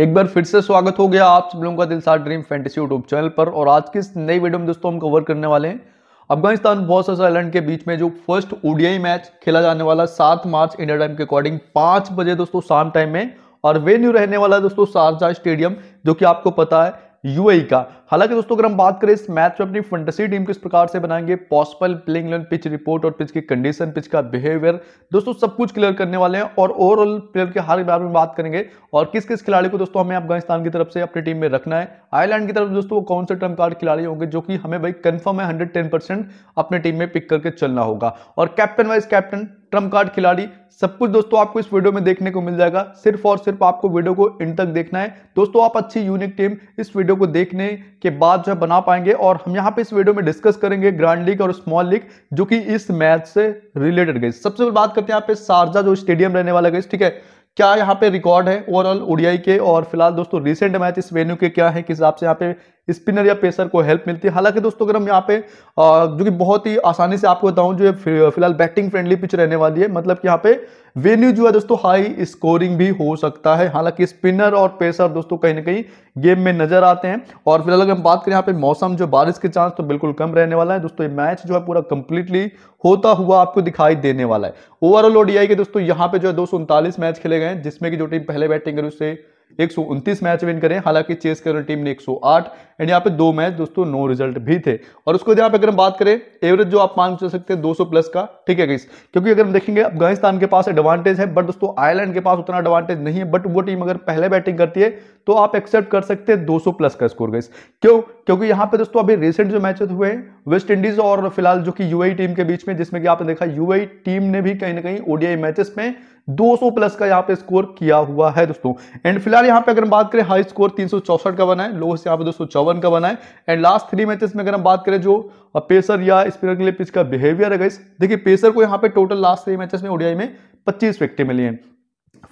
एक बार फिर से स्वागत हो गया आप सब लोगों का दिल दिलसार ड्रीम फैंटेसी यूट्यूब चैनल पर और आज की इस नई वीडियो में दोस्तों हम कवर करने वाले हैं अफगानिस्तान बहुत आइलैंड के बीच में जो फर्स्ट ओडीआई मैच खेला जाने वाला सात मार्च इंडिया टाइम के अकॉर्डिंग पांच बजे दोस्तों शाम टाइम में और वेन्यू रहने वाला है दोस्तों शारजा स्टेडियम जो कि आपको पता है यूएई e का हालांकि दोस्तों अगर हम बात करें इस मैच में अपनी फंटेसी टीम किस प्रकार से बनाएंगे possible playing eleven pitch report और पिच की कंडीशन पिच का बिहेवियर दोस्तों सब कुछ क्लियर करने वाले हैं और ओवरऑल प्लेयर के हर बार बारे में बात करेंगे और किस किस खिलाड़ी को दोस्तों हमें अफगानिस्तान की तरफ से अपनी टीम में रखना है आयरलैंड की तरफ दोस्तों कौन से ट्रम कार्ड खिलाड़ी होंगे जो कि हमें भाई कन्फर्म है हंड्रेड अपने टीम में पिक करके चलना होगा और captain wise captain trump card खिलाड़ी सब कुछ दोस्तों आपको इस वीडियो में देखने को मिल जाएगा सिर्फ और सिर्फ आपको वीडियो को इन तक देखना है दोस्तों आप अच्छी यूनिक टीम इस वीडियो को देखने के बाद जो है बना पाएंगे और हम यहाँ पे इस वीडियो में डिस्कस करेंगे ग्रांड लीग और स्मॉल लीग जो कि इस मैच से रिलेटेड गई सबसे पहले बात करते हैं यहाँ पे शारजा जो स्टेडियम रहने वाला गई ठीक है क्या यहाँ पे रिकॉर्ड है ओवरऑल ओडीआई के और फिलहाल दोस्तों रिसेंट मैच इस वेन्यू के क्या है किस हिसाब से यहाँ पे स्पिनर या पेसर को हेल्प मिलती है हालांकि दोस्तों अगर हम यहाँ पे जो कि बहुत ही आसानी से आपको बताऊं जो फिलहाल बैटिंग फ्रेंडली पिच रहने वाली है मतलब कि यहाँ पे वेन्यू जो है दोस्तों हाई स्कोरिंग भी हो सकता है हालांकि स्पिनर और पेसर दोस्तों कहीं ना कहीं गेम में नजर आते हैं और फिलहाल अगर हम बात करें यहाँ पे मौसम जो बारिश के चांस तो बिल्कुल कम रहने वाला है दोस्तों ये मैच जो है पूरा कंप्लीटली होता हुआ आपको दिखाई देने वाला है ओवरऑल ओडीआई के दोस्तों यहाँ पे जो है दो मैच खेले गए जिसमें की जो टीम पहले बैटिंग करी उससे एक मैच विन करें हालांकि चेस केरल टीम ने 108 एंड यहाँ पे दो मैच दोस्तों नो रिजल्ट भी थे और उसको यहाँ पे अगर हम बात करें एवरेज जो आप मान चल सकते हैं 200 प्लस का ठीक है गई क्योंकि अगर हम देखेंगे अफगानिस्तान के पास एडवांटेज है बट दोस्तों आयरलैंड के पास उतना एडवांटेज नहीं है बट वो टीम अगर पहले बैटिंग करती है तो आप एक्सेप्ट कर सकते हैं 200 प्लस का स्कोर गई क्यों क्योंकि यहाँ पे दोस्तों अभी रिसेंट जो मैचेस हुए वेस्ट इंडीज और फिलहाल जो कि यूएई टीम e के बीच में जिसमें कि आपने देखा यूएई टीम e ने भी कहीं ना कहीं ओडीआई मैचेस में 200 प्लस का यहाँ पे स्कोर किया हुआ है दोस्तों एंड फिलहाल यहाँ पे अगर हम बात करें हाई स्कोर तीन का बना है लोएस्ट यहाँ पे दो का बना है एंड लास्ट थ्री मैचेस में अगर हम बात करें जो पेसर या स्पिनर के लिए पिच का बिहेवियर है देखिए पेसर को यहाँ पे टोटल लास्ट थ्री मैचेस में ओडियाई में पच्चीस विकटे मिली हैं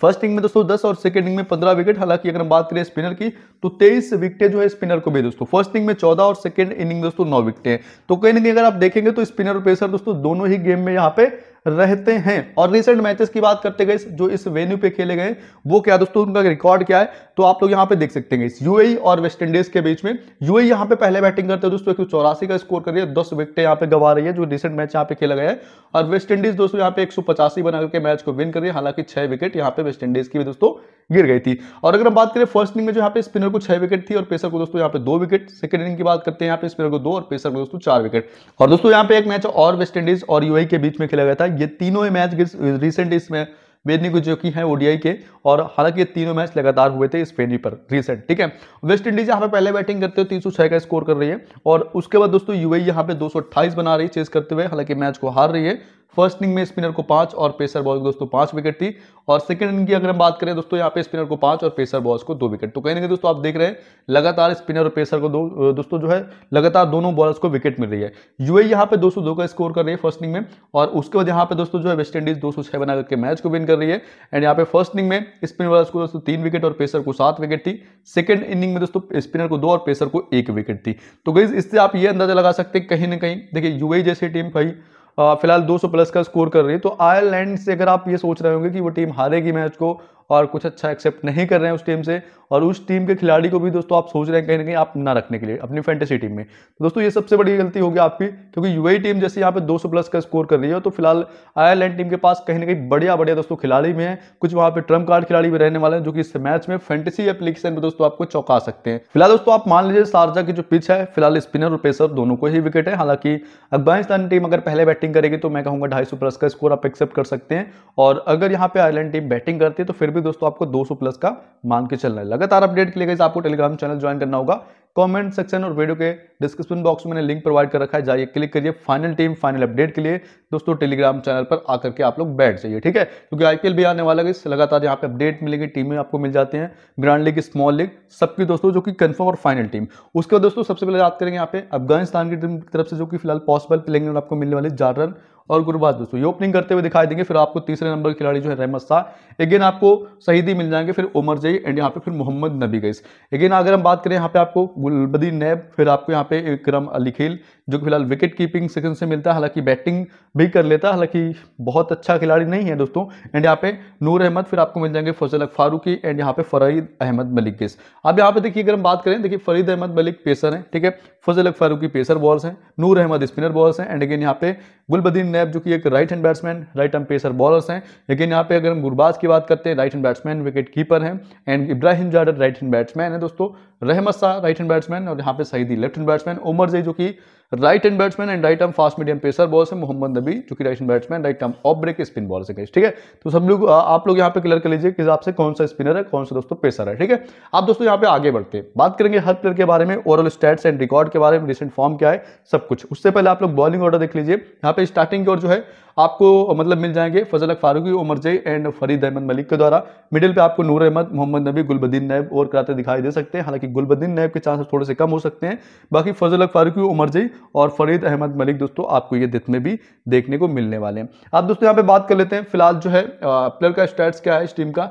फर्स्ट इनिंग में दोस्तों दस और सेकंड इनिंग में पंद्रह विकेट हालांकि अगर हम बात करें स्पिनर की तो तेईस विकेटें जो है स्पिनर को भी दोस्तों फर्स्ट इनिंग में चौदह और सेकंड इनिंग दोस्तों नौ विकेटें तो कहीं ना कहीं अगर आप देखेंगे तो स्पिनर और पेसर दोस्तों दोनों ही गेम में यहाँ पे रहते हैं और रिसेंट मैचेस की बात करते गए जो इस वेन्यू पे खेले गए वो क्या दोस्तों उनका रिकॉर्ड क्या है तो आप लोग यहाँ पे देख सकते हैं यूएई और वेस्ट इंडीज के बीच में यूएई यहाँ पे पहले बैटिंग करते हैं दोस्तों एक का स्कोर कर रही है दस विकेट यहाँ पे गवा रही है जो रिसेंट मैच यहाँ पे खेला गया है और वेस्ट इंडीज दोस्तों यहाँ पे एक बना करके मैच को विन कर रही है हालांकि छह विकेट यहाँ पे वेस्ट इंडीज की भी दोस्तों गिर गई थी और अगर हम बात करें फर्स्ट इनिंग में जो यहाँ पे स्पिनर को छह विकेट थी और पेसर को दोस्तों यहाँ पे दो विकेट सेकंड इनिंग की बात करते हैं यहाँ पे स्पिनर को दो और पेसर को दोस्तों चार विकेट और दोस्तों यहाँ पे एक मैच और वेस्ट इंडीज और यू e के बीच में खेला गया था ये तीनों ही मैच रिसेंट इसमें बेदनी को जो कि है ओडीआई के और हालांकि ये तीनों मैच लगातार हुए थे इस फेनी पर रिसेंट ठीक है वेस्ट इंडीज यहाँ पे पहले बैटिंग करते हुए छह का स्कोर कर रही है और उसके बाद दोस्तों यूएई e यहाँ पे 228 बना रही है चेस करते हुए हालांकि मैच को हार रही है फर्स्ट इनिंग में स्पिनर को पांच और पेसर बॉल को दोस्तों पांच विकेट थी और सेकंड इनिंग की अगर हम बात करें दोस्तों यहाँ पे स्पिनर को पांच और पेसर बॉल्स को दो विकेट तो कहीं ना कहीं दोस्तों आप देख रहे हैं लगातार स्पिनर और पेसर को दो दोस्तों जो है लगातार दोनों बॉलर्स को विकेट मिल रही है यूए यहाँ पे दो दो का स्कोर कर रही है फर्स्ट इनिंग में और उसके बाद यहाँ पे दोस्तों जो है वेस्ट इंडीज दो बना करके मैच को विन कर रही है एंड यहाँ पे फर्स्ट इनिंग में स्पिन बॉलर्स को दोस्तों तीन विकेट और पेसर को सात विकेट थी सेकेंड इनिंग में दोस्तों स्पिनर को दो और पेसर को एक विकेट थी तो गई इससे आप ये अंदाजा लगा सकते हैं कहीं ना कहीं देखिए यूए जैसी टीम भाई फिलहाल 200 प्लस का स्कोर कर रही है तो आयरलैंड से अगर आप ये सोच रहे होंगे कि वो टीम हारेगी मैच को और कुछ अच्छा एक्सेप्ट नहीं कर रहे हैं उस टीम से और उस टीम के खिलाड़ी को भी दोस्तों आप सोच रहे हैं कहीं ना कहीं आप ना रखने के लिए अपनी फैंटेसी टीम में तो दोस्तों ये सबसे बड़ी गलती होगी आपकी क्योंकि यूएई टीम जैसे यहाँ पे 200 प्लस का स्कोर कर रही है तो फिलहाल आयरलैंड टीम के पास कहीं ना कहीं बढ़िया बढ़िया दोस्तों खिलाड़ी में है कुछ वहाँ पे ट्रम्प कार्ड खिलाड़ी भी रहने वाले हैं जो कि इस मैच में फैंटेसी एप्लीकेशन में दोस्तों आपको चौंका सकते हैं फिलहाल दोस्तों आप मान लीजिए शारजा की जो पिच है फिलहाल स्पिनर और पेसर दोनों को ही विकेट है हालांकि अफगानिस्तान टीम अगर पहले बैटिंग करेगी तो मैं कहूँगा ढाई प्लस का स्कोर आप एक्सेप्ट कर सकते हैं और अगर यहाँ पे आयरलैंड टीम बैटिंग करती है तो फिर भी दोस्तों आपको 200 प्लस का मान के चलना है लगातार अपडेट के लिए गई आपको टेलीग्राम चैनल ज्वाइन करना होगा कमेंट सेक्शन और वीडियो के डिस्क्रिप्शन बॉक्स में मैंने लिंक प्रोवाइड कर रखा है जाइए क्लिक करिए फाइनल टीम फाइनल अपडेट के लिए दोस्तों टेलीग्राम चैनल पर आकर के आप लोग बैठ जाइए ठीक है क्योंकि आईपीएल भी आने वाला है लगातार यहाँ पे अपडेट मिलेगी टीमें आपको मिल जाती हैं ग्रांड लीग स्मॉल लीग सबकी दोस्तों जो कि कन्फर्म और फाइनल टीम उसके बाद दोस्तों सबसे पहले बात करेंगे यहाँ पे अफगानिस्तान की टीम की तरफ से जो कि फिलहाल पॉसिबल प्लेंगे आपको मिलने वाले जारन और गुरबाज दोस्तों ये ओपनिंग करते हुए दिखाई देंगे फिर आपको तीसरे नंबर के खिलाड़ी जो है रहमत शाह अगेन आपको शहीदी मिल जाएंगे फिर उमर जई एंड यहाँ पे फिर मोहम्मद नबी गईस अगेन अगर हम बात करें यहाँ पे आपको गुलबदी नैब फिर आपको यहाँ पे इक्रम अली खेल जो कि फिलहाल विकेट कीपिंग सेक्शन से मिलता है हालांकि बैटिंग भी कर लेता है हालांकि बहुत अच्छा खिलाड़ी नहीं है दोस्तों एंड यहाँ पे नूर अहमद फिर आपको मिल जाएंगे फजल फारूकी एंड यहाँ पे फरीद अहमद मलिक केस अब यहाँ पे देखिए अगर हम बात करें देखिए फरीद अहमद मलिक पेसर हैं ठीक है फजल फारूकी पेसर बॉल्स हैं नूर अहमद स्पिनर बॉल्स हैं एंड अगेन यहाँ पे गुलबदीन नैब जो कि एक right hand batsman right hand pacer bowlers हैं लेकिन यहाँ पे अगर हम गुरबाज की बात करते हैं right hand batsman wicket keeper हैं and Ibrahim Zadran right hand batsman है दोस्तों रहमत शाह राइट हैंड बैट्समैन और यहाँ पे Saidi left hand batsman Omarzai जो कि right hand batsman and right arm fast medium pacer ball से मोहम्मद नबी जो कि right hand batsman right arm off break spin ball से गई ठीक है तो सब लोग आप लोग यहाँ पे क्लियर कर लीजिए कि हिसाब से कौन सा स्पिनर है कौन सा दोस्तों पेसर है ठीक है आप दोस्तों यहाँ पे आगे बढ़ते हैं बात करेंगे हर प्लेयर के बारे में ओवरऑल स्टैट्स एंड रिकॉर्ड के बारे में रिसेंट फॉर्म क्या है सब कुछ उससे पहले आप लोग बॉलिंग ऑर्डर देख लीजिए यहाँ पे स्टार्टिंग की ओर जो है आपको मतलब मिल जाएंगे फजल फारूकी उमर जई एंड फरीद अहमद मलिक के द्वारा मिडिल पे आपको नूर अहमद मोहम्मद नबी गुलबद्दीन नैब और कराते दिखाई दे सकते हैं हालांकि गुलबद्दीन नैब के चांसेस थोड़े से कम हो सकते हैं बाकी फजल फारूकी उमर जई और फरीद अहमद मलिक दोस्तों आपको ये दिथ में भी देखने को मिलने वाले हैं आप दोस्तों यहाँ पे बात कर लेते हैं फिलहाल जो है प्लेयर का स्टैट्स क्या है इस टीम का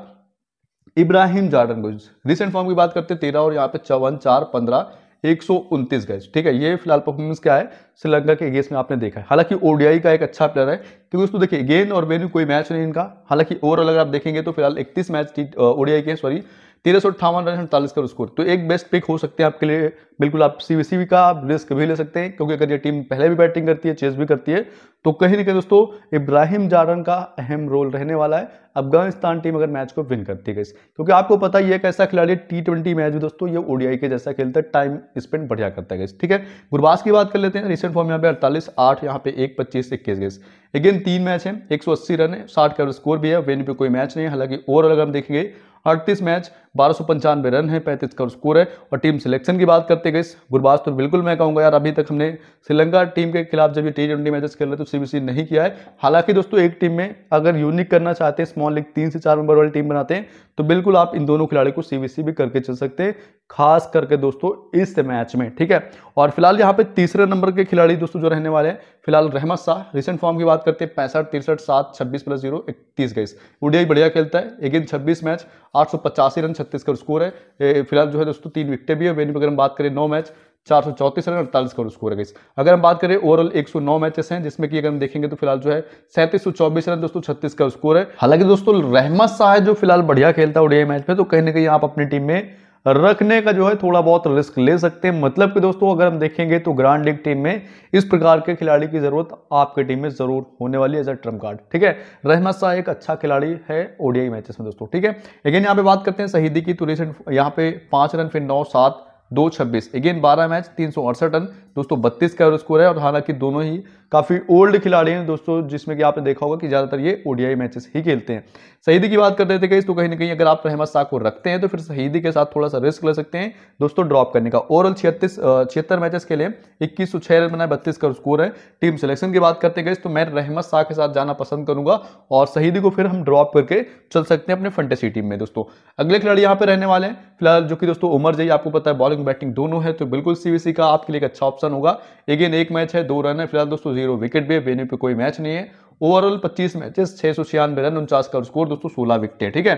इब्राहिम जार्डन गुज रिसेंट फॉर्म की बात करते हैं तेरह और यहाँ पे चौवन चार पंद्रह एक सौ उनतीस गज ठीक है ये फिलहाल परफॉर्मेंस क्या है श्रीलंका के अगेंस्ट में आपने देखा है हालांकि ओडीआई का एक अच्छा प्लेयर है क्योंकि उसको देखिए गेंद और वेन्यू कोई मैच नहीं इनका हालांकि ओवरऑल अगर आप देखेंगे तो फिलहाल इकतीस मैच ओडीआई के सॉरी तेरह सौ अठावन रन अड़तालीस का स्कोर तो एक बेस्ट पिक हो सकते हैं आपके लिए बिल्कुल आप सी का आप रिस्क भी ले सकते हैं क्योंकि अगर ये टीम पहले भी बैटिंग करती है चेस भी करती है तो कहीं ना कहीं दोस्तों इब्राहिम जारन का अहम रोल रहने वाला है अफगानिस्तान टीम अगर मैच को विन करती है क्योंकि आपको पता ही है कैसा खिलाड़ी टी ट्वेंटी मैच भी दोस्तों ये ओडीआई के जैसा खेलता है टाइम स्पेंड बढ़िया करता है ठीक है गुरबास की बात कर लेते हैं रिसेंट फॉर्म यहाँ पे अड़तालीस आठ यहाँ पे एक पच्चीस इक्कीस गई अगेन तीन मैच है एक रन है साठ का स्कोर भी है विन पे कोई मैच नहीं है हालांकि ओवरऑल अगर हम देखेंगे अड़तीस मैच बारह रन है पैंतीस का स्कोर है और टीम सिलेक्शन की बात करते गए गुरबास तो बिल्कुल मैं कहूँगा यार अभी तक हमने श्रीलंका टीम के खिलाफ जब ये टी ट्वेंटी मैचेस खेल रहे तो सीबीसी नहीं किया है हालांकि दोस्तों एक टीम में अगर यूनिक करना चाहते हैं स्मॉल लीग तीन से चार मेंबर वाली टीम बनाते हैं तो बिल्कुल आप इन दोनों खिलाड़ी को सीबीसी भी करके चल सकते हैं खास करके दोस्तों इस मैच में ठीक है और फिलहाल यहाँ पे तीसरे नंबर के खिलाड़ी दोस्तों जो रहने वाले हैं फिलहाल रहमत शाह रिसेंट फॉर्म की बात करते हैं पैंसठ तिरसठ सात छब्बीस प्लस जीरो इकतीस गईस उडियाई बढ़िया खेलता है एक इन छब्बीस मैच आठ रन छत्तीस का स्कोर है फिलहाल जो है दोस्तों तीन विकटें भी है वेन अगर हम बात करें नौ मैच चार सौ चौंतीस रन अड़तालीस का स्कोर है गई अगर हम बात करें ओवरऑल एक सौ नौ मैचेस हैं जिसमें कि अगर हम देखेंगे तो फिलहाल जो है सैंतीस सौ चौबीस रन दोस्तों छत्तीस का स्कोर है हालांकि दोस्तों रहमत शाह जो फिलहाल बढ़िया खेलता है ओडीआई मैच में तो कहीं ना कहीं आप अपनी टीम में रखने का जो है थोड़ा बहुत रिस्क ले सकते हैं मतलब कि दोस्तों अगर हम देखेंगे तो ग्रांड लीग टीम में इस प्रकार के खिलाड़ी की जरूरत आपके टीम में जरूर होने वाली है एज अ ट्रम्प कार्ड ठीक है रहमत शाह एक अच्छा खिलाड़ी है ओडीआई मैचेस में दोस्तों ठीक है लेकिन यहाँ पे बात करते हैं शहीदी की तो रिसेंट यहाँ पे पांच रन फिर नौ सात दो छब्बीस अगेन बारह मैच तीन सौ अड़सठ रन दोस्तों बत्तीस का एवरेज स्कोर है और हालांकि दोनों ही काफ़ी ओल्ड खिलाड़ी हैं दोस्तों जिसमें कि आपने देखा होगा कि ज़्यादातर ये ओडीआई मैचेस ही खेलते हैं शहीदी की बात रहे थे कहीं तो कहीं ना कहीं अगर आप रहमत शाह को रखते हैं तो फिर शहीदी के साथ थोड़ा सा रिस्क ले सकते हैं दोस्तों ड्रॉप करने का ओवरऑल छिहत्तीस छिहत्तर मैचेस के लिए इक्कीस सौ छः रन बनाए बत्तीस का स्कोर है टीम सिलेक्शन की बात करते गए तो मैं रहमत शाह के साथ जाना पसंद करूंगा और शहीदी को फिर हम ड्रॉप करके चल सकते हैं अपने फंटेसी टीम में दोस्तों अगले खिलाड़ी यहाँ पे रहने वाले हैं फिलहाल जो कि दोस्तों उमर जई आपको पता है बॉलिंग बैटिंग दोनों है तो बिल्कुल सीवीसी का आपके लिए एक अच्छा ऑप्शन ऑप्शन होगा अगेन एक मैच है दो रन है फिलहाल दोस्तों जीरो विकेट भी है वेन्यू पे कोई मैच नहीं है ओवरऑल 25 मैचेस छह सौ छियानवे रन उनचास का स्कोर दोस्तों 16 विकेट है ठीक है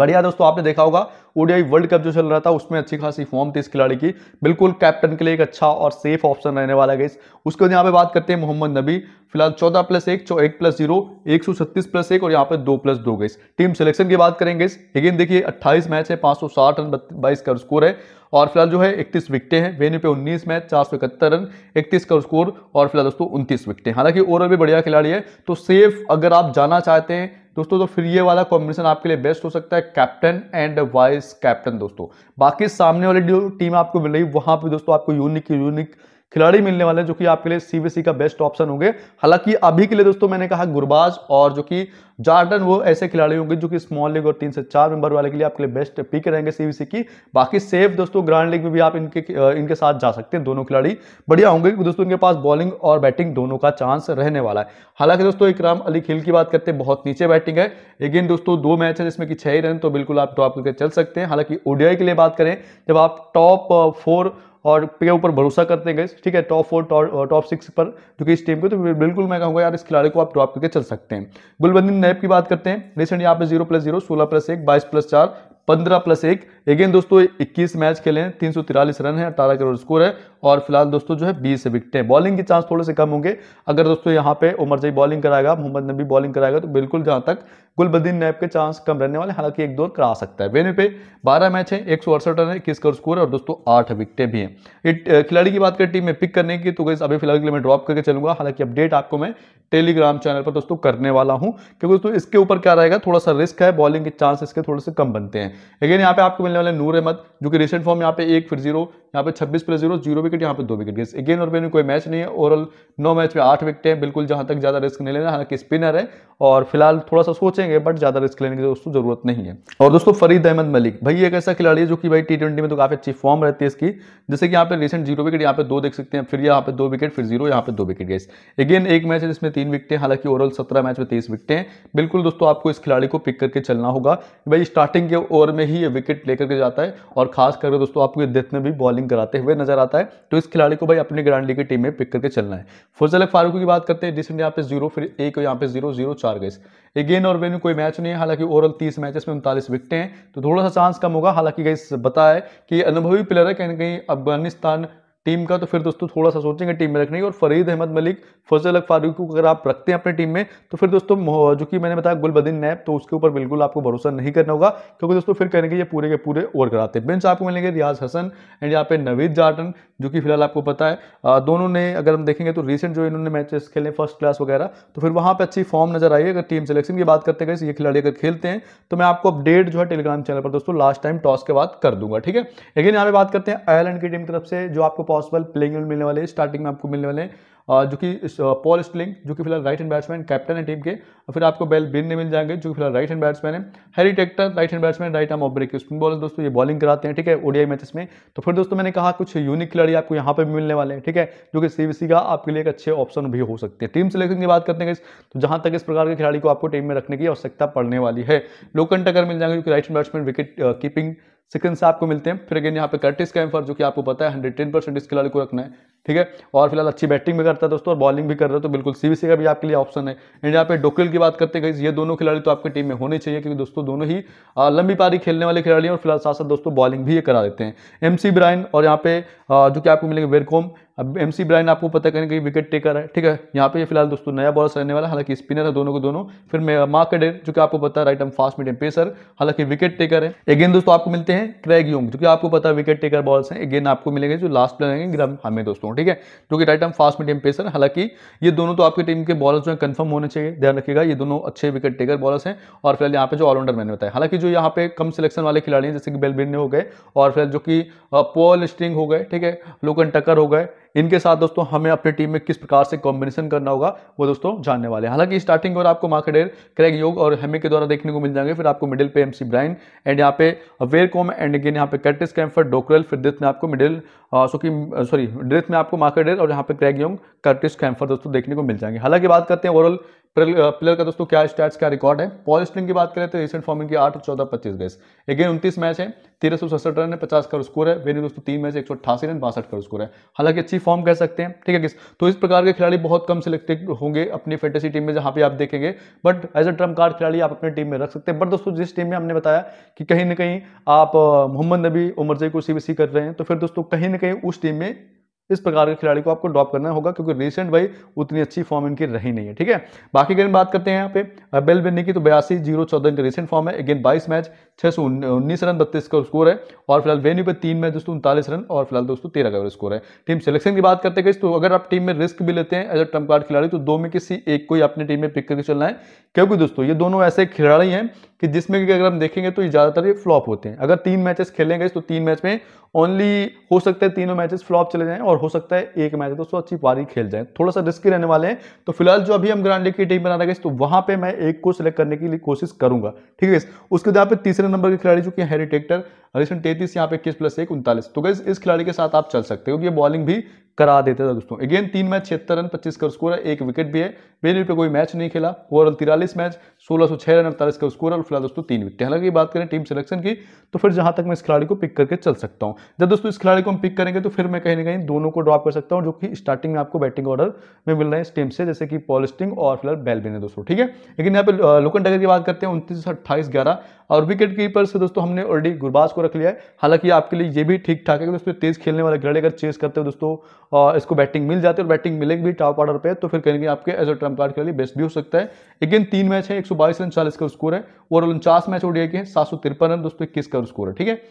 बढ़िया दोस्तों आपने देखा होगा ओडीआई वर्ल्ड कप जो चल रहा था उसमें अच्छी खासी फॉर्म थी इस खिलाड़ी की बिल्कुल कैप्टन के लिए एक अच्छा और सेफ ऑप्शन रहने वाला है उसके बाद यहाँ पे बात करते हैं मोहम्मद नबी फिलहाल चौदह प्लस एक चौ एक प्लस जीरो एक सौ छत्तीस प्लस एक और यहाँ पे दो प्लस दो गई टीम सिलेक्शन की बात करेंगे अगेन देखिए अट्ठाईस मैच है पाँच सौ साठ रन बाईस का स्कोर है और फिलहाल जो है इकतीस विकटें हैं वेन्यू पे उन्नीस मैच चार सौ इकहत्तर रन इकतीस का स्कोर और फिलहाल दोस्तों उनतीस विकटें हालांकि ओवरऑल भी बढ़िया खिलाड़ी है तो सेफ अगर आप जाना चाहते हैं दोस्तों तो फिर ये वाला कॉम्बिनेशन आपके लिए बेस्ट हो सकता है कैप्टन एंड वाइस कैप्टन दोस्तों बाकी सामने वाली जो टीम आपको मिल रही वहां पर दोस्तों आपको यूनिक यूनिक खिलाड़ी मिलने वाले जो कि आपके लिए सीबीसी का बेस्ट ऑप्शन होंगे हालांकि अभी के लिए दोस्तों मैंने कहा गुरबाज और जो कि जार्डन वो ऐसे खिलाड़ी होंगे जो कि स्मॉल लीग और तीन से चार मेंबर वाले के लिए आपके लिए बेस्ट पिक रहेंगे सीबीसी की बाकी सेफ दोस्तों ग्रांड लीग में भी आप इनके इनके साथ जा सकते हैं दोनों खिलाड़ी बढ़िया होंगे दोस्तों इनके पास बॉलिंग और बैटिंग दोनों का चांस रहने वाला है हालांकि दोस्तों इकराम अली खिल की बात करते हैं बहुत नीचे बैटिंग है लेकिन दोस्तों दो मैच है जिसमें कि छह रन तो बिल्कुल आप टॉप करके चल सकते हैं हालांकि ओडीआई के लिए बात करें जब आप टॉप फोर और पे ऊपर भरोसा करते गए ठीक है टॉप फोर टॉप सिक्स पर जो कि इस टीम को तो बिल्कुल मैं कहूँगा यार इस खिलाड़ी को आप ड्रॉप करके चल सकते हैं गुलबंदी नैब की बात करते हैं रिसेंटली यहाँ पे जीरो प्लस जीरो सोलह प्लस एक बाईस प्लस चार पंद्रह प्लस एक अगेन दोस्तों इक्कीस मैच खेले हैं तीन सौ तिरालीस रन है अठारह करोड़ स्कोर है और फिलहाल दोस्तों जो है बीस विकटें हैं बॉलिंग के चांस थोड़े से कम होंगे अगर दोस्तों यहाँ पे उमर जई बॉलिंग कराएगा मोहम्मद नबी बॉलिंग कराएगा तो बिल्कुल जहाँ तक गुलबद्दीन नैब के चांस कम रहने वाले हालांकि एक दौर करा सकता है वेन्यू पे बारह मैच है एक रन है इक्कीस करोड़ स्कोर है और दोस्तों आठ विकटें भी हैं खिलाड़ी की बात करें टीम में पिक करने की तो गई अभी फिलहाल के लिए मैं ड्रॉप करके चलूंगा हालांकि अपडेट आपको मैं टेलीग्राम चैनल पर दोस्तों करने वाला हूँ क्योंकि दोस्तों इसके ऊपर क्या रहेगा थोड़ा सा रिस्क है बॉलिंग के चांस इसके थोड़े से कम बनते हैं हैं अगेन यहाँ पे आपको मिलने वाले नूर अहमद जो कि रिसेंट फॉर्म यहाँ पे एक फिर जीरो यहाँ पे 26 प्लस जीरो जीरो विकेट यहाँ पे दो विकेट गेस अगेन और मैंने कोई मैच नहीं है ओवरऑल नौ मैच में आठ विकेट है बिल्कुल जहाँ तक ज़्यादा रिस्क नहीं लेना हालांकि स्पिनर है और फिलहाल थोड़ा सा सोचेंगे बट ज़्यादा रिस्क लेने की दोस्तों जरूरत नहीं है और दोस्तों फरीद अहमद मलिक भाई एक ऐसा खिलाड़ी है जो कि भाई टी में तो काफ़ी अच्छी फॉर्म रहती है इसकी जैसे कि यहाँ पे रिसेंट जीरो विकेट यहाँ पे दो देख सकते हैं फिर यहाँ पे दो विकेट फिर जीरो यहाँ पे दो विकेट गए अगेन एक मैच है जिसमें तीन विकेट है हालांकि ओवरऑल सत्रह मैच में तेईस विकेट हैं बिल्कुल दोस्तों आपको इस खिलाड़ी को पिक करके चलना होगा भाई स्टार्टिंग के ओवर में ही ये विकेट लेकर के जाता है और खास करके दोस्तों आपको ये देखने भी बॉलिंग बॉलिंग कराते हुए नजर आता है तो इस खिलाड़ी को भाई अपनी ग्रांड लीग की टीम में पिक करके चलना है फौजल फारूक की बात करते हैं जिसने यहाँ पे जीरो फिर एक यहाँ पे जीरो जीरो चार गए अगेन और वेन्यू कोई मैच नहीं है हालांकि ओवरऑल तीस मैच में उनतालीस विकटें हैं तो थोड़ा सा चांस कम होगा हालांकि गई बताया कि अनुभवी प्लेयर है कहीं कहीं अफगानिस्तान टीम का तो फिर दोस्तों थोड़ा सा सोचेंगे टीम में रखने की और फरीद अहमद मलिक फजल फारूक को अगर आप रखते हैं अपनी टीम में तो फिर दोस्तों जो कि मैंने बताया गुलबदीन नैब तो उसके ऊपर बिल्कुल आपको भरोसा नहीं करना होगा क्योंकि दोस्तों फिर कहेंगे ये पूरे के पूरे ओवर कराते हैं बेंच आपको मिलेंगे रियाज हसन एंड यहाँ पे नवीद जाटन जो कि फिलहाल आपको पता है आ, दोनों ने अगर हम देखेंगे तो रिसेंट जो इन्होंने मैचेस खेले फर्स्ट क्लास वगैरह तो फिर वहाँ पर अच्छी फॉर्म नजर आई है अगर टीम सिलेक्शन की बात करते गए ये खिलाड़ी अगर खेलते हैं तो मैं आपको अपडेट जो है टेलीग्राम चैनल पर दोस्तों लास्ट टाइम टॉस के बाद कर दूंगा ठीक है लेकिन यहाँ पर बात करते हैं आयरलैंड की टीम की तरफ से जो आपको पॉसिबल प्लेइंग मिलने वाले स्टार्टिंग में आपको मिलने वाले हैं जो कि पॉल स्टिलिंग जो कि फिलहाल राइट हैंड बैट्समैन कैप्टन है टीम के और फिर आपको बेल बिन ने मिल जाएंगे जो कि फिलहाल राइट हैंड बैट्समैन है Harry Tector right hand batsman right arm off break spin bowler दोस्तों ये बॉलिंग कराते हैं ठीक है ओडीआई मैचेस में तो फिर दोस्तों मैंने कहा कुछ यूनिक खिलाड़ी आपको यहाँ पर मिलने वाले हैं ठीक है जो कि सीबीसी का आपके लिए एक अच्छे ऑप्शन भी हो सकते हैं टीम सिलेक्शन की बात करते हैं तो जहाँ तक इस प्रकार के खिलाड़ी को आपको टीम में रखने की आवश्यकता पड़ने वाली है लोकन टकर मिल जाएंगे जो कि right hand batsman wicket keeping sequence आपको मिलते हैं फिर अगेन यहाँ पे कर्टिस कैम्फर जो कि आपको पता है हंड्रेड टेन परसेंट इस खिलाड़ी को रखना है ठीक है और फिलहाल अच्छी बैटिंग भी करता है दोस्तों और बॉलिंग भी कर रहा है तो बिल्कुल सीबीसी का भी आपके लिए ऑप्शन है एंड यहाँ पे डोकिल की बात करते हैं ये दोनों खिलाड़ी तो आपकी टीम में होने चाहिए क्योंकि दोस्तों दोनों ही लंबी पारी खेलने वाले खिलाड़ी हैं और फिलहाल साथ साथ दोस्तों बॉलिंग भी ये करा देते हैं एम सी और यहाँ पे जो कि आपको मिलेगा वेरकॉम अब एम सी ब्राइन आपको पता करें कि विकेट टेकर है ठीक है यहाँ पे फिलहाल दोस्तों नया बॉलर रहने वाला हालांकि स्पिनर है दोनों को दोनों फिर डेर जो कि आपको पता है right arm fast medium pacer हालांकि विकेट टेकर है अगेन दोस्तों आपको मिलते हैं क्रेग योंग जो कि आपको पता है विकेट टेकर बॉल्स हैं अगेन आपको मिलेंगे जो लास्ट प्लेयर रहेंगे ग्राम हमें दोस्तों हूँ ठीक है जो कि right arm fast medium pacer हालांकि ये दोनों तो आपकी टीम के बॉलर जो है कन्फर्म होने चाहिए ध्यान रखिएगा ये दोनों अच्छे विकेट टेकर बॉलर्स हैं और फिलहाल यहाँ पे जो ऑलराउंडर मैंने बताया हालांकि जो यहाँ पे कम सिलेक्शन वाले खिलाड़ी हैं जैसे कि बेलबिन हो गए और फिलहाल जो कि पोल स्टिंग हो गए ठीक है लोकन टक्कर हो गए इनके साथ दोस्तों हमें अपनी टीम में किस प्रकार से कॉम्बिनेशन करना होगा वो दोस्तों जानने वाले हैं हालांकि स्टार्टिंग और आपको मार्केडेर क्रैग योग और हेमे के द्वारा देखने को मिल जाएंगे फिर आपको मिडिल पे एम सी ब्राइन एंड यहाँ पे वेर कॉम एंड अगेन यहाँ पे कैटिस कैम्फर डोकरल फिर डेथ में आपको मिडिल सो सॉरी डेथ में आपको मार्केडेर और यहाँ पे क्रैग योग कैटिस कैम्फर दोस्तों देखने को मिल जाएंगे हालांकि बात करते हैं ओवरऑल प्लेयर का दोस्तों क्या स्टैट्स क्या रिकॉर्ड है पॉल की बात करें तो रिसेंट फॉर्मिंग की आठ चौदह पच्चीस गेस अगेन उनतीस मैच है तेरह सौ सड़सठ रन है पचास का स्कोर है वेनी दोस्तों तीन मैच एक सौ अठासी रन बासठ का स्कोर है हालांकि अच्छी फॉर्म कह सकते हैं ठीक है किस तो इस प्रकार के खिलाड़ी बहुत कम सिलेक्टेड होंगे अपनी फेटेसी टीम में जहां पे आप देखेंगे but as a trump card खिलाड़ी आप अपनी टीम में रख सकते हैं बट दोस्तों जिस टीम में हमने बताया कि कहीं ना कहीं आप मोहम्मद नबी उमरजई को सी कर रहे हैं तो फिर दोस्तों कहीं ना कहीं उस टीम में इस प्रकार के खिलाड़ी को आपको ड्रॉप करना होगा क्योंकि रिसेंट भाई उतनी अच्छी फॉर्म इनकी रही नहीं है ठीक है बाकी अगर बात करते हैं यहाँ पे बेल बिन्नी की तो बयासी जीरो चौदह इनका रिसेंट फॉर्म है अगेन बाईस मैच छः सौ उन्नीस रन बत्तीस का स्कोर है और फिलहाल वेन्यू पे तीन मैच दोस्तों उनतालीस रन और फिलहाल दोस्तों तेरह का स्कोर है टीम सिलेक्शन की बात करते गए तो अगर आप टीम में रिस्क भी लेते हैं एज अ ट्रम्प कार्ड खिलाड़ी तो दो में किसी एक को ही अपनी टीम में पिक करके चलना है क्योंकि दोस्तों ये दोनों ऐसे खिलाड़ी हैं कि जिसमें कि अगर हम देखेंगे तो ज़्यादातर ये फ्लॉप होते हैं अगर तीन मैचेस खेलेंगे तो तीन मैच में ओनली हो सकता है तीनों मैचेस फ्लॉप चले जाएँ और और हो सकता है एक मैच दोस्तों अच्छी पारी खेल जाए थोड़ा सा रिस्की रहने वाले हैं तो फिलहाल जो अभी हम ग्रांड लीग की टीम बना रहे तो वहां पर मैं एक को सिलेक्ट करने के लिए कोशिश करूंगा ठीक है उसके बाद पे तीसरे नंबर के खिलाड़ी चुके हैं हैरी टेक्टर रिसेंट तैतीस यहाँ पे इक्कीस प्लस एक उनतालीस तो गई इस खिलाड़ी के साथ आप चल सकते हो क्योंकि बॉलिंग भी करा देता था दोस्तों अगेन तीन मैच छिहत्तर रन पच्चीस का स्कोर है एक विकेट भी है बेली पे कोई मैच नहीं खेला ओवरऑल तिरालीस मैच सोलह सौ छह रन अड़तालीस का स्कोर है और फिलहाल दोस्तों तीन विकेट हालांकि बात करें टीम सिलेक्शन की तो फिर जहां तक मैं इस खिलाड़ी को पिक करके चल सकता हूं जब दोस्तों इस खिलाड़ी को हम पिक करेंगे तो फिर मैं कहीं ना कहीं दोनों को ड्रॉप कर सकता हूँ जो कि स्टार्टिंग में आपको बैटिंग ऑर्डर में मिल रहे हैं इस टीम से जैसे कि पॉलिस्टिंग और फिलहाल बेलबिन है दोस्तों ठीक है लेकिन यहाँ पर लोकन डगर की बात करते हैं उनतीस अट्ठाईस ग्यारह और विकेट कीपर से दोस्तों हमने ऑलरेडी गुरबाज को रख लिया है हालांकि आपके लिए ये भी ठीक ठाक है दोस्तों तेज खेलने वाले खिलाड़ी अगर चेस करते हो दोस्तों इसको बैटिंग मिल जाती है और बैटिंग मिलेगी भी टॉप ऑर्डर पे तो फिर कहेंगे आपके एज अ ट्रम्प कार्ड के लिए बेस्ट भी हो सकता है अगेन तीन मैच है एक सौ बाईस रन चालीस का स्कोर है ओवरऑल उनचास मैच उड़िया के हैं सात रन दोस्तों इक्कीस का स्कोर है ठीक है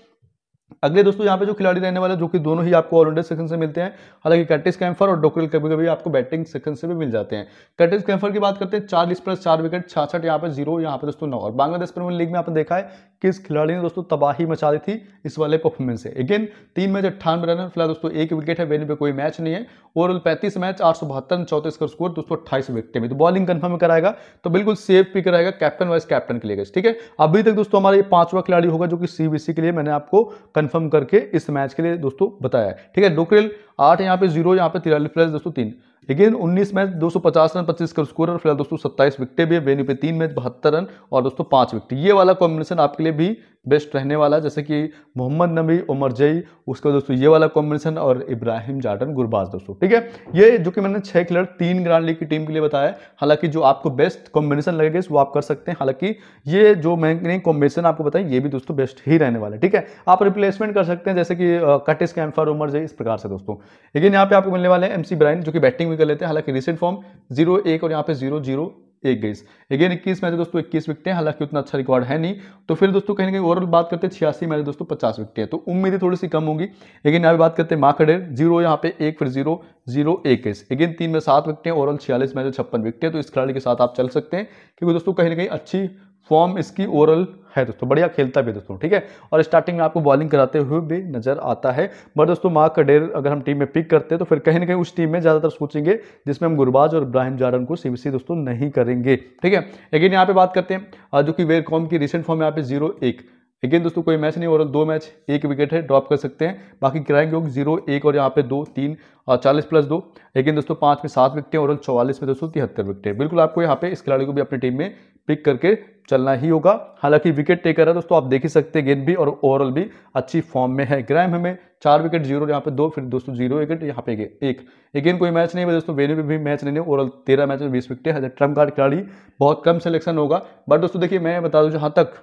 अगले दोस्तों यहाँ पे जो खिलाड़ी रहने वाले जो कि दोनों ही आपको ऑलराउंडर सेक्शन से मिलते हैं हालांकि कैटिस कैम्फर और डोकरल कभी कभी आपको बैटिंग सेक्शन से भी मिल जाते हैं कैटिस कैम्फर की बात करते हैं चार चालीस प्लस चार विकेट छाछठ यहाँ पे जीरो यहाँ पे दोस्तों नौ और बांग्लादेश प्रीमियर लीग में आपने देखा है कि इस खिलाड़ी ने दोस्तों तबाही मचा दी थी इस वाले परफॉर्मेंस से अगेन तीन मैच अट्ठानवे रन फिलहाल दोस्तों एक विकेट है वेन्यू पे कोई मैच नहीं है ओवरऑल पैंतीस मैच आठ सौ बहत्तर चौंतीस का स्कोर दोस्तों अट्ठाईस विकेट में तो बॉलिंग कन्फर्म कराएगा तो बिल्कुल सेफ पिक रहेगा कैप्टन वाइस कैप्टन के लिए ठीक है अभी तक दोस्तों हमारे पांचवा खिलाड़ी होगा जो कि सीबीसी के लिए मैंने आपको कंफर्म करके इस मैच के लिए दोस्तों बताया है ठीक है डोक्रेल आठ यहाँ पे जीरो यहाँ पे तिरालीस प्लस दोस्तों तीन लेकिन 19 मैच 250 रन 25 का स्कोर और फिलहाल दोस्तों 27 विकटे भी है वेन्यू पे तीन मैच बहत्तर रन और दोस्तों पांच विकेट ये वाला कॉम्बिनेशन आपके लिए भी बेस्ट रहने वाला जैसे कि मोहम्मद नबी उमर जई उसका दोस्तों ये वाला कॉम्बिनेशन और इब्राहिम जाटन गुरबाज दोस्तों ठीक है ये जो कि मैंने छह खिलाड़ी तीन ग्रांड लीग की टीम के लिए बताया हालांकि जो आपको बेस्ट कॉम्बिनेशन लगेगा वो आप कर सकते हैं हालांकि ये जो मैंने कॉम्बिनेशन आपको बताया ये भी दोस्तों बेस्ट ही रहने वाला है ठीक है आप रिप्लेसमेंट कर सकते हैं जैसे कि कटिस कैम्फर उमर जई इस प्रकार से दोस्तों लेकिन यहाँ पे आपको मिलने वाले एम सी ब्राइन जो कि बैटिंग भी कर लेते हैं हालांकि रिसेंट फॉर्म जीरो एक और यहाँ पे जीरो जीरो इक्कीस अगेन इक्कीस मैच दोस्तों इक्कीस विकटें हालांकि उतना अच्छा रिकॉर्ड है नहीं तो फिर दोस्तों कहीं ना कहीं ओवरऑल बात करते हैं छियासी मैच दोस्तों पचास विकटें तो उम्मीदें थोड़ी सी कम होंगी लेकिन अभी बात करते हैं माकड़े जीरो यहाँ पे एक फिर जीरो जीरो इक्कीस अगेन तीन में सात विकटें ओवरऑल छियालीस मैच छप्पन विकटें तो इस खिलाड़ी के साथ आप चल सकते हैं क्योंकि दोस्तों कहीं ना कहीं अच्छी फॉर्म इसकी ओवरऑल है दोस्तों बढ़िया खेलता भी दोस्तों ठीक है और स्टार्टिंग में आपको बॉलिंग कराते हुए भी नजर आता है बट दोस्तों मार्क कडेर अगर हम टीम में पिक करते हैं तो फिर कहीं ना कहीं उस टीम में ज़्यादातर सोचेंगे जिसमें हम गुरबाज और इब्राहिम जारन को सीबीसी दोस्तों नहीं करेंगे ठीक है लेकिन यहाँ पे बात करते हैं जो कि वेर कॉम की रिसेंट फॉर्म यहाँ पे जीरो एक लेकिन दोस्तों कोई मैच नहीं हो दो मैच एक विकेट है ड्रॉप कर सकते हैं बाकी किराएंगे योग जीरो एक और यहाँ पे दो तीन और चालीस प्लस दो लेकिन दोस्तों पाँच में सात विकटें और चौवालीस में दोस्तों तिहत्तर है बिल्कुल आपको यहाँ पे इस खिलाड़ी को भी अपनी टीम में पिक करके चलना ही होगा हालांकि विकेट टेकर है दोस्तों आप देख ही सकते हैं गेंद भी और ओवरऑल भी अच्छी फॉर्म में है ग्रैम हमें चार विकेट जीरो यहाँ पे दो फिर दोस्तों जीरो विकेट यहाँ पे एक अगेन कोई मैच नहीं है दोस्तों वेन्यू पे भी मैच नहीं है ओवरऑल तेरह मैच में बीस विकेट है ट्रम्प कार्ड खिलाड़ी बहुत कम सेलेक्शन होगा बट दोस्तों देखिए मैं बता दूँ जहाँ तक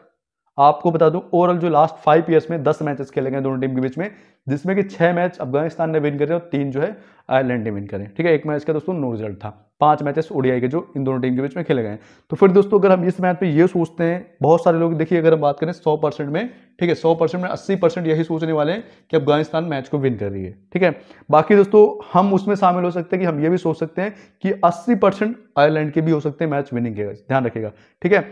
आपको बता दूं ओवरऑल जो लास्ट फाइव ईयर्स में दस मैचेस खेले गए दोनों टीम के बीच में जिसमें कि छह मैच अफगानिस्तान ने विन करे और तीन जो है आयरलैंड ने विन करे ठीक है एक मैच का दोस्तों नो रिजल्ट था पांच मैचेस ओडीआई के जो इन दोनों टीम के बीच में खेले गए तो फिर दोस्तों अगर हम इस मैच में ये सोचते हैं बहुत सारे लोग देखिए अगर हम बात करें सौ परसेंट में ठीक है सौ परसेंट में अस्सी परसेंट यही सोचने वाले हैं कि अफगानिस्तान मैच को विन कर रही है ठीक है बाकी दोस्तों हम उसमें शामिल हो सकते हैं कि हम ये भी सोच सकते हैं कि अस्सी परसेंट आयरलैंड के भी हो सकते हैं मैच विनिंग के ध्यान रखेगा ठीक है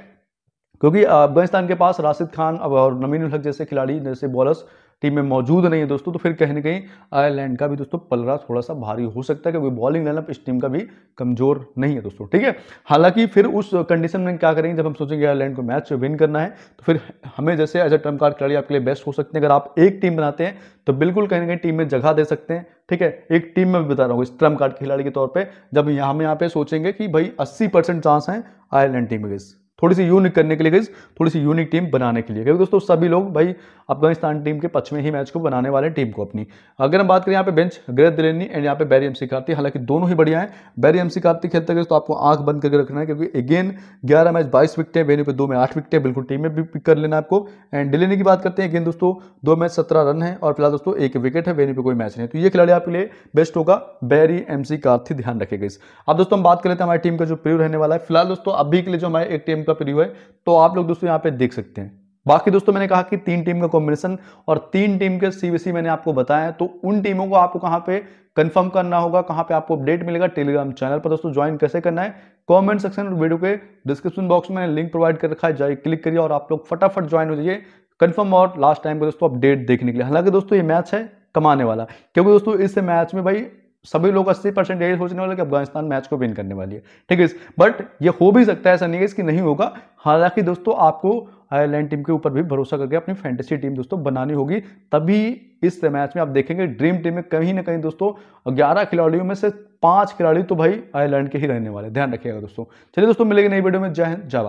क्योंकि अफगानिस्तान के पास राशिद खान और नमीन उलहक जैसे खिलाड़ी जैसे बॉलर्स टीम में मौजूद नहीं है दोस्तों तो फिर कहीं ना कहीं आयरलैंड का भी दोस्तों पलरा थोड़ा सा भारी हो सकता है क्योंकि बॉलिंग लाइनअप इस टीम का भी कमजोर नहीं है दोस्तों ठीक है हालांकि फिर उस कंडीशन में क्या करेंगे जब हम सोचेंगे आयरलैंड को मैच विन करना है तो फिर हमें जैसे एज ए ट्रम्प कार्ड खिलाड़ी आपके लिए बेस्ट हो सकते हैं अगर आप एक टीम बनाते हैं तो बिल्कुल कहीं ना कहीं टीम में जगह दे सकते हैं ठीक है एक टीम में भी बता रहा हूँ इस ट्रम्प कार्ड खिलाड़ी के तौर पर जब हम यहाँ पे सोचेंगे कि भाई अस्सी चांस हैं आयरलैंड टीम के थोड़ी सी यूनिक करने के लिए गई थोड़ी सी यूनिक टीम बनाने के लिए क्योंकि दोस्तों सभी लोग भाई अफगानिस्तान टीम के पक्ष में ही मैच को बनाने वाले टीम को अपनी अगर हम बात करें यहाँ पे बेंच ग्रेथ दिलेनी एंड यहाँ पे बैरी एमसी कार्ती हालांकि दोनों ही बढ़िया हैं बैरी एमसी कार्ती खेलते गए तो आपको आंख बंद करके रखना है क्योंकि अगेन ग्यारह मैच बाईस विकटें वेन्यू पे दो में आठ विकटें बिल्कुल टीम में भी पिक कर लेना आपको एंड डिलेनी की बात करते हैं अगेन दोस्तों दो मैच सत्रह रन है और फिलहाल दोस्तों एक विकेट है वेन्यू पे कोई मैच नहीं तो ये खिलाड़ी आपके लिए बेस्ट होगा बैरी एमसी कार्ती ध्यान रखेगा अब दोस्तों हम बात कर लेते हैं हमारी टीम का जो प्रियो रहने वाला है फिलहाल दोस्तों अभी के लिए जो हमारे एक टीम का प्रीव्यू है तो आप लोग दोस्तों यहाँ पे देख सकते हैं बाकी दोस्तों मैंने कहा कि तीन टीम का कॉम्बिनेशन और तीन टीम के सीबीसी मैंने आपको बताया है तो उन टीमों को आपको कहां पे कंफर्म करना होगा कहां पे आपको अपडेट मिलेगा टेलीग्राम चैनल पर दोस्तों ज्वाइन कैसे करना है कमेंट सेक्शन और वीडियो के डिस्क्रिप्शन बॉक्स में लिंक प्रोवाइड कर रखा है जाइए क्लिक करिए और आप लोग फटाफट ज्वाइन हो जाइए कन्फर्म और लास्ट टाइम का दोस्तों अपडेट देखने के लिए हालांकि दोस्तों ये मैच है कमाने वाला क्योंकि दोस्तों इस मैच में भाई सभी लोग 80 परसेंट यही सोचने वाले कि अफगानिस्तान मैच को विन करने वाली है ठीक है बट ये हो भी सकता है ऐसा नहीं है इसकी नहीं होगा हालांकि दोस्तों आपको आयरलैंड टीम के ऊपर भी भरोसा करके अपनी फैंटेसी टीम दोस्तों बनानी होगी तभी इस मैच में आप देखेंगे ड्रीम टीम में कहीं ना कहीं दोस्तों ग्यारह खिलाड़ियों में से पांच खिलाड़ी तो भाई आयरलैंड के ही रहने वाले ध्यान रखिएगा दोस्तों चलिए दोस्तों मिलेगी नई वीडियो में जय हिंद जय